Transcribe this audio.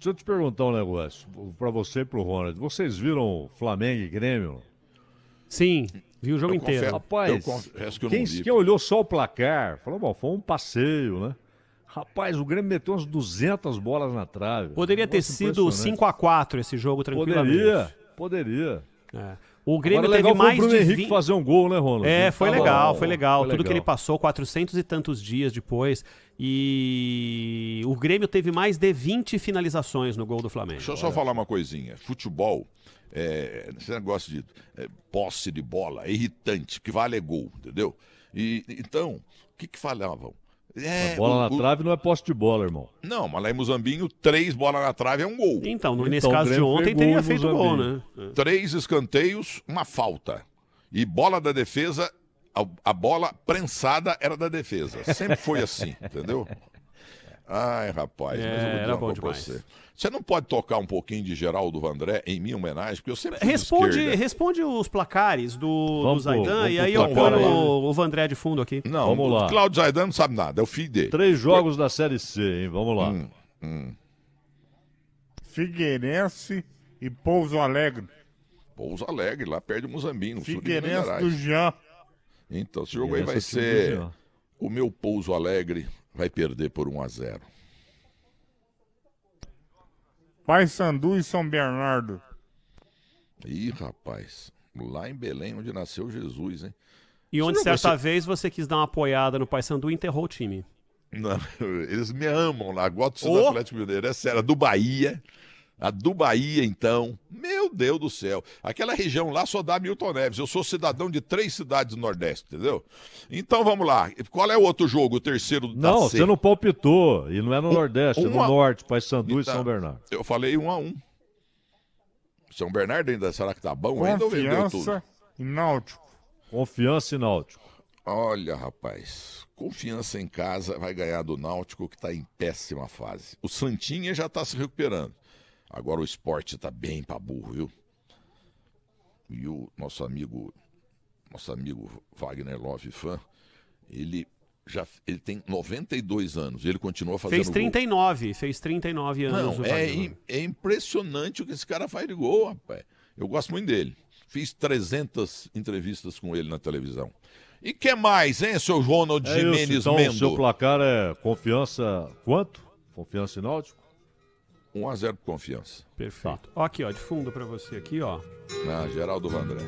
Deixa eu te perguntar um negócio, para você e pro Ronald. Vocês viram Flamengo e Grêmio? Sim, vi o jogo eu inteiro. Confesso, Rapaz, que quem, quem, olhou só o placar, falou, bom, foi um passeio, né? Rapaz, o Grêmio meteu umas 200 bolas na trave. Poderia um ter sido 5 a 4 esse jogo, tranquilamente. Poderia, poderia. É. O Grêmio Agora, é teve mais foi o Bruno de 20... fazer um gol, né, Ronald? É, foi legal, foi legal, foi Tudo legal. que ele passou, 400 e tantos dias depois. E o Grêmio teve mais de 20 finalizações no gol do Flamengo. Deixa eu só Olha. falar uma coisinha. Futebol, é, esse negócio de é, posse de bola, é irritante, que vale é gol, entendeu? E, então, o que, que É, a bola o, na trave não é posse de bola, irmão. Não, mas lá em Muzambinho, três bolas na trave é um gol. Então, no, então, nesse então, caso de ontem, teria feito gol, né? É. Três escanteios, uma falta. E bola da defesa, a, a bola prensada era da defesa. Sempre foi assim, entendeu? Ai, rapaz, é, mas eu vou é, dizer bom demais. Você. você não pode tocar um pouquinho de Geraldo Vandré em minha homenagem, porque eu sempre responde, responde os placares do, do Zaidan e aí eu põe o, o, Vandré de fundo aqui. Não, vamos lá. O Cláudio Zaidan não sabe nada, é o filho dele. Três jogos da Série C, hein? Vamos lá. Hum, hum. Figueirense e Pouso Alegre. Pouso Alegre, lá perto de Muzambino. Figueirense do Jean. Então, esse jogo aí vai é ser o meu Pouso Alegre vai perder por 1 a 0. Paysandu e São Bernardo. Ih, rapaz, lá em Belém, onde nasceu Jesus, hein? E onde certa você... vez você quis dar uma apoiada no Paysandu e enterrou o time. Não, eles me amam lá. Gosto oh. do Atlético Mineiro. Essa era a do Bahia. A do Bahia, então. Me meu Deus do céu. Aquela região lá só dá Milton Neves. Eu sou cidadão de três cidades do Nordeste, entendeu? então vamos lá. Qual é o outro jogo, o terceiro Não, você não palpitou. E não é no um, Nordeste, é no Norte, Paysandu e então, São Bernardo. Eu falei um a um. São Bernardo ainda, será que tá bom Confiança ainda ou vendeu tudo? E náutico. Confiança e náutico. Olha, rapaz, confiança em casa vai ganhar do Náutico que está em péssima fase. O Santinha já está se recuperando. Agora o esporte tá bem pra burro, viu? E o nosso amigo, nosso amigo Wagner Love Fan, ele já ele tem 92 anos, ele continua fazendo Fez 39, gol. fez 39 anos. Não, é, é impressionante o que esse cara faz de gol, rapaz. Eu gosto muito dele. Fiz 300 entrevistas com ele na televisão. E que mais, hein, seu Ronald é Jimenez então, Mendo? O seu placar é confiança quanto? Confiança em Náutico? 1 a 0 pro Confiança. Perfeito. Tá. Ó aqui, ó, de fundo para você aqui, ó. Ah, Geraldo Vandré.